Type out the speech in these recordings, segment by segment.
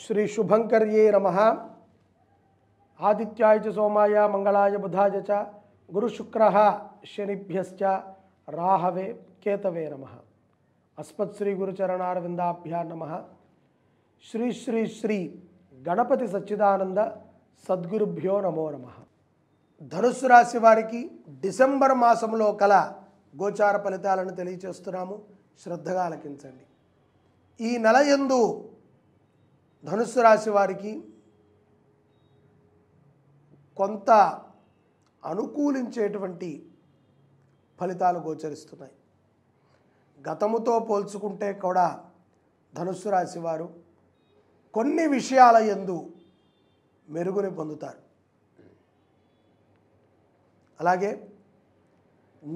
శ్రీ శుభంకర్యే నమ ఆదిత్యాయ చ సోమాయ మంగళాయ బుధాయ చ గురుశుక్ర శనిభ్యశ్చ రాహవే కేతవే నమ అస్మత్శ్రీ శ్రీ గురుచరణారవిందాభ్యా నమ శ్రీ శ్రీ శ్రీ గణపతి సచ్చిదానంద సద్గురుభ్యో నమో నమ ధనుసు రాశి వారికి డిసెంబర్ మాసంలో కల గోచార ఫలితాలను తెలియచేస్తున్నాము శ్రద్ధగా ఆలకించండి ఈ నెల ఎందు ధనుస్సు రాశి వారికి కొంత అనుకూలించేటువంటి ఫలితాలు గోచరిస్తున్నాయి గతముతో పోల్చుకుంటే కూడా ధనుస్సు రాశి వారు కొన్ని విషయాల ఎందు మెరుగుని పొందుతారు అలాగే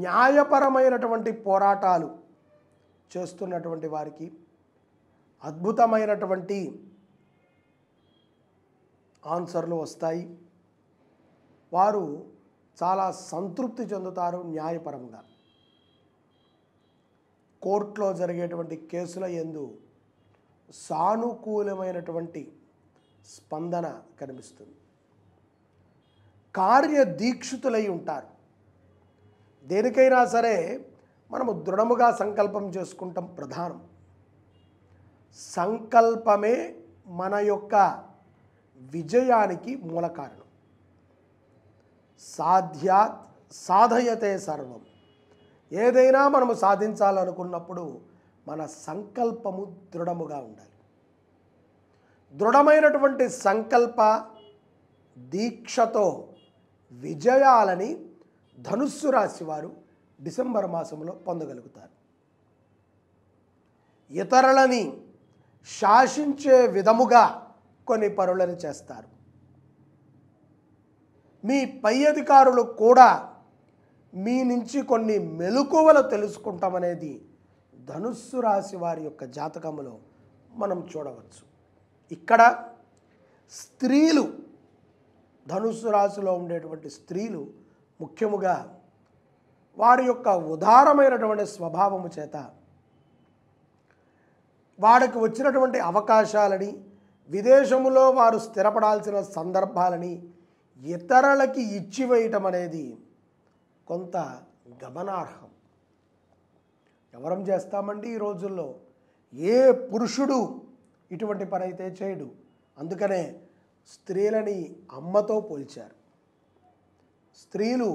న్యాయపరమైనటువంటి పోరాటాలు చేస్తున్నటువంటి వారికి అద్భుతమైనటువంటి ఆన్సర్లు వస్తాయి వారు చాలా సంతృప్తి చెందుతారు న్యాయపరంగా కోర్టులో జరిగేటువంటి కేసుల ఎందు సానుకూలమైనటువంటి స్పందన కనిపిస్తుంది కార్యదీక్షితులై ఉంటారు దేనికైనా సరే మనము దృఢముగా సంకల్పం చేసుకుంటాం ప్రధానం సంకల్పమే మన యొక్క విజయానికి మూల కారణం సాధ్యాత్ సాధయతే సర్వం ఏదైనా మనము సాధించాలనుకున్నప్పుడు మన సంకల్పము దృఢముగా ఉండాలి దృఢమైనటువంటి సంకల్ప దీక్షతో విజయాలని ధనుస్సు రాశి వారు డిసెంబర్ మాసంలో పొందగలుగుతారు ఇతరులని శాసించే విధముగా కొన్ని పనులను చేస్తారు మీ పై అధికారులు కూడా మీ నుంచి కొన్ని మెలకువలు తెలుసుకుంటామనేది ధనుస్సు రాశి వారి యొక్క జాతకములో మనం చూడవచ్చు ఇక్కడ స్త్రీలు ధనుస్సు రాశిలో ఉండేటువంటి స్త్రీలు ముఖ్యముగా వారి యొక్క ఉదారమైనటువంటి స్వభావము చేత వాడికి వచ్చినటువంటి అవకాశాలని విదేశములో వారు స్థిరపడాల్సిన సందర్భాలని ఇతరులకి ఇచ్చివేయటం అనేది కొంత గమనార్హం ఎవరం చేస్తామండి ఈ రోజుల్లో ఏ పురుషుడు ఇటువంటి పని అయితే చేయడు అందుకనే స్త్రీలని అమ్మతో పోల్చారు స్త్రీలు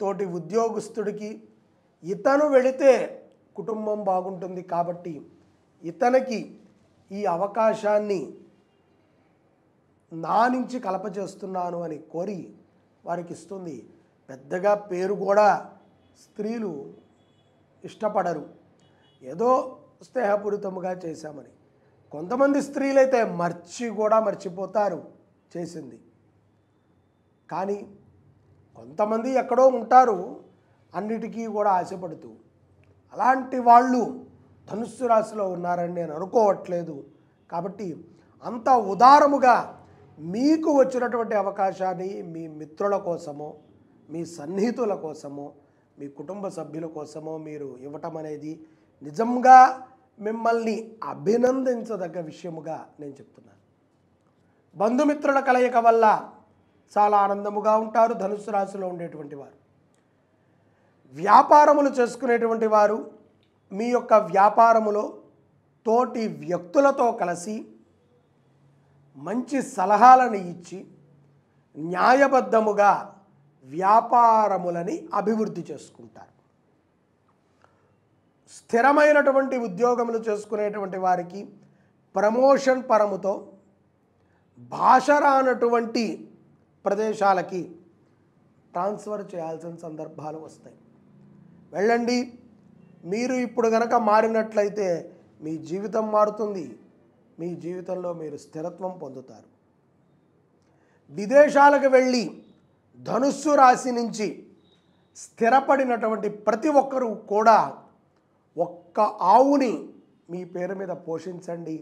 తోటి ఉద్యోగస్తుడికి ఇతను వెళితే కుటుంబం బాగుంటుంది కాబట్టి ఇతనికి ఈ అవకాశాన్ని నా నుంచి కలప చేస్తున్నాను అని కోరి వారికి ఇస్తుంది పెద్దగా పేరు కూడా స్త్రీలు ఇష్టపడరు ఏదో స్నేహపూరితముగా చేశామని కొంతమంది స్త్రీలైతే మర్చి కూడా మర్చిపోతారు చేసింది కానీ కొంతమంది ఎక్కడో ఉంటారు అన్నిటికీ కూడా ఆశపడుతూ అలాంటి వాళ్ళు ధనుస్సు రాశిలో ఉన్నారని నేను అనుకోవట్లేదు కాబట్టి అంత ఉదారముగా మీకు వచ్చినటువంటి అవకాశాన్ని మీ మిత్రుల కోసమో మీ సన్నిహితుల కోసమో మీ కుటుంబ సభ్యుల కోసమో మీరు ఇవ్వటం అనేది నిజంగా మిమ్మల్ని అభినందించదగ్గ విషయముగా నేను చెప్తున్నాను బంధుమిత్రుల కలయిక వల్ల చాలా ఆనందముగా ఉంటారు ధనుసు రాశిలో ఉండేటువంటి వారు వ్యాపారములు చేసుకునేటువంటి వారు మీ యొక్క వ్యాపారములో తోటి వ్యక్తులతో కలిసి మంచి సలహాలను ఇచ్చి న్యాయబద్ధముగా వ్యాపారములని అభివృద్ధి చేసుకుంటారు స్థిరమైనటువంటి ఉద్యోగములు చేసుకునేటువంటి వారికి ప్రమోషన్ పరముతో భాష రానటువంటి ప్రదేశాలకి ట్రాన్స్ఫర్ చేయాల్సిన సందర్భాలు వస్తాయి వెళ్ళండి మీరు ఇప్పుడు కనుక మారినట్లయితే మీ జీవితం మారుతుంది మీ జీవితంలో మీరు స్థిరత్వం పొందుతారు విదేశాలకు వెళ్ళి ధనుస్సు రాశి నుంచి స్థిరపడినటువంటి ప్రతి ఒక్కరూ కూడా ఒక్క ఆవుని మీ పేరు మీద పోషించండి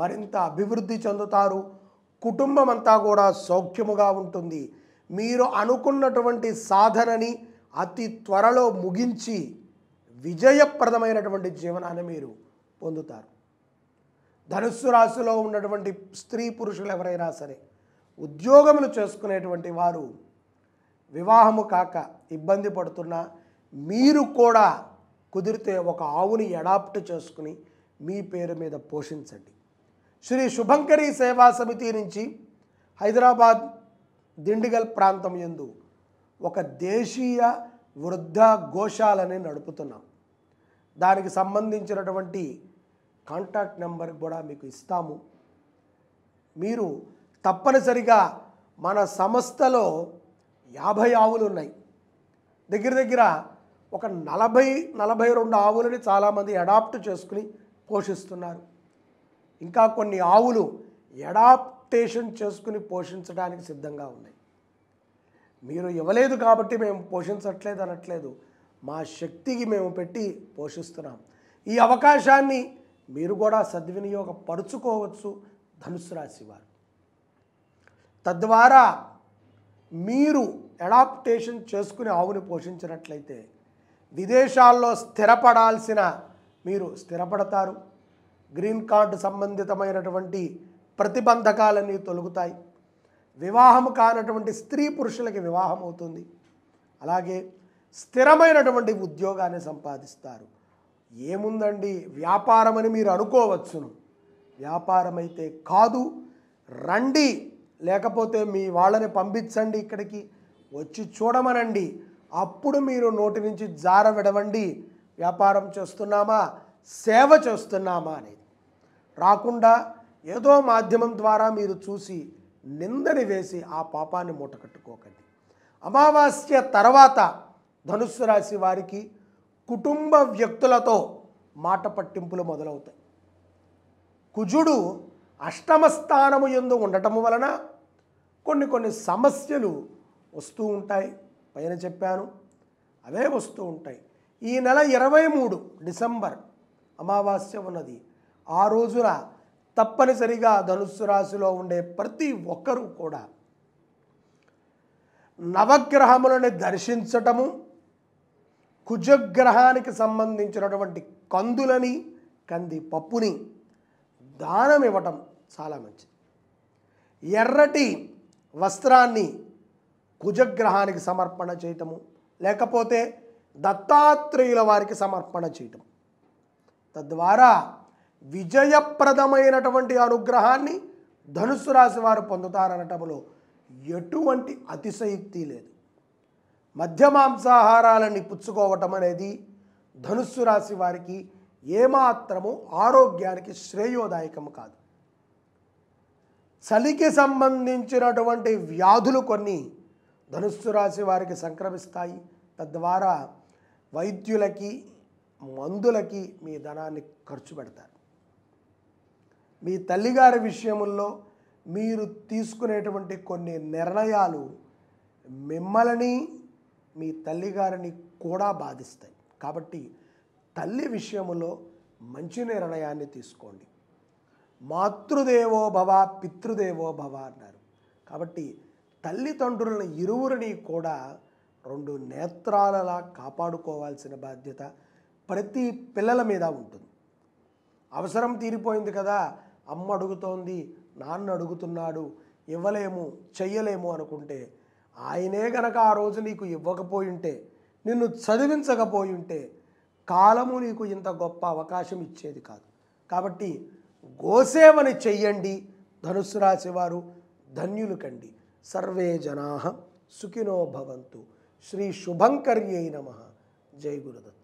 మరింత అభివృద్ధి చెందుతారు కుటుంబం అంతా కూడా సౌఖ్యముగా ఉంటుంది మీరు అనుకున్నటువంటి సాధనని అతి త్వరలో ముగించి విజయప్రదమైనటువంటి జీవనాన్ని మీరు పొందుతారు ధనుస్సు రాశిలో ఉన్నటువంటి స్త్రీ పురుషులు ఎవరైనా సరే ఉద్యోగములు చేసుకునేటువంటి వారు వివాహము కాక ఇబ్బంది పడుతున్నా మీరు కూడా కుదిరితే ఒక ఆవుని అడాప్ట్ చేసుకుని మీ పేరు మీద పోషించండి శ్రీ శుభంకరి సేవా సమితి నుంచి హైదరాబాద్ దిండిగల్ ప్రాంతం ఎందు ఒక దేశీయ వృద్ధ గోశాలని నడుపుతున్నాం దానికి సంబంధించినటువంటి కాంటాక్ట్ నెంబర్ కూడా మీకు ఇస్తాము మీరు తప్పనిసరిగా మన సంస్థలో యాభై ఆవులు ఉన్నాయి దగ్గర దగ్గర ఒక నలభై నలభై రెండు ఆవులని చాలామంది అడాప్ట్ చేసుకుని పోషిస్తున్నారు ఇంకా కొన్ని ఆవులు ఎడాప్టేషన్ చేసుకుని పోషించడానికి సిద్ధంగా ఉన్నాయి మీరు ఇవ్వలేదు కాబట్టి మేము పోషించట్లేదు అనట్లేదు మా శక్తికి మేము పెట్టి పోషిస్తున్నాం ఈ అవకాశాన్ని మీరు కూడా సద్వినియోగపరుచుకోవచ్చు ధనుసు రాశి వారు తద్వారా మీరు అడాప్టేషన్ చేసుకుని ఆవుని పోషించినట్లయితే విదేశాల్లో స్థిరపడాల్సిన మీరు స్థిరపడతారు గ్రీన్ కార్డు సంబంధితమైనటువంటి ప్రతిబంధకాలన్నీ తొలగుతాయి వివాహం కానటువంటి స్త్రీ పురుషులకి వివాహం అవుతుంది అలాగే స్థిరమైనటువంటి ఉద్యోగాన్ని సంపాదిస్తారు ఏముందండి వ్యాపారం అని మీరు అనుకోవచ్చును వ్యాపారం అయితే కాదు రండి లేకపోతే మీ వాళ్ళని పంపించండి ఇక్కడికి వచ్చి చూడమనండి అప్పుడు మీరు నోటి నుంచి జార విడవండి వ్యాపారం చేస్తున్నామా సేవ చేస్తున్నామా అనేది రాకుండా ఏదో మాధ్యమం ద్వారా మీరు చూసి నిందని వేసి ఆ పాపాన్ని మూటకట్టుకోకండి అమావాస్య తర్వాత ధనుస్సు రాశి వారికి కుటుంబ వ్యక్తులతో మాట పట్టింపులు మొదలవుతాయి కుజుడు అష్టమ స్థానము ఎందు ఉండటము వలన కొన్ని కొన్ని సమస్యలు వస్తూ ఉంటాయి పైన చెప్పాను అవే వస్తూ ఉంటాయి ఈ నెల ఇరవై మూడు డిసెంబర్ అమావాస్య ఉన్నది ఆ రోజున తప్పనిసరిగా ధనుస్సు రాశిలో ఉండే ప్రతి ఒక్కరూ కూడా నవగ్రహములని దర్శించటము కుజగ్రహానికి సంబంధించినటువంటి కందులని కంది పప్పుని దానం ఇవ్వటం చాలా మంచిది ఎర్రటి వస్త్రాన్ని కుజగ్రహానికి సమర్పణ చేయటము లేకపోతే దత్తాత్రేయుల వారికి సమర్పణ చేయటం తద్వారా విజయప్రదమైనటువంటి అనుగ్రహాన్ని ధనుసు రాశి వారు పొందుతారనటంలో ఎటువంటి అతిశయుక్తి లేదు మధ్యమాంసాహారాలని పుచ్చుకోవటం అనేది ధనుస్సు రాశి వారికి ఏమాత్రము ఆరోగ్యానికి శ్రేయోదాయకం కాదు చలికి సంబంధించినటువంటి వ్యాధులు కొన్ని ధనుస్సు రాశి వారికి సంక్రమిస్తాయి తద్వారా వైద్యులకి మందులకి మీ ధనాన్ని ఖర్చు పెడతారు మీ తల్లిగారి విషయముల్లో మీరు తీసుకునేటువంటి కొన్ని నిర్ణయాలు మిమ్మల్ని మీ తల్లిగారిని కూడా బాధిస్తాయి కాబట్టి తల్లి విషయంలో మంచి నిర్ణయాన్ని తీసుకోండి మాతృదేవో భవ పితృదేవో భవ అన్నారు కాబట్టి తల్లిదండ్రులను ఇరువురిని కూడా రెండు నేత్రాలలా కాపాడుకోవాల్సిన బాధ్యత ప్రతి పిల్లల మీద ఉంటుంది అవసరం తీరిపోయింది కదా అమ్మ అడుగుతోంది నాన్న అడుగుతున్నాడు ఇవ్వలేము చెయ్యలేము అనుకుంటే ఆయనే గనక ఆ రోజు నీకు ఇవ్వకపోయి ఉంటే నిన్ను చదివించకపోయుంటే కాలము నీకు ఇంత గొప్ప అవకాశం ఇచ్చేది కాదు కాబట్టి గోసేవని చెయ్యండి ధనుసు రాశివారు ధన్యులు కండి సర్వే జనా సుఖినో భవంతు శ్రీ శుభంకర్యై నమ జై గురుదత్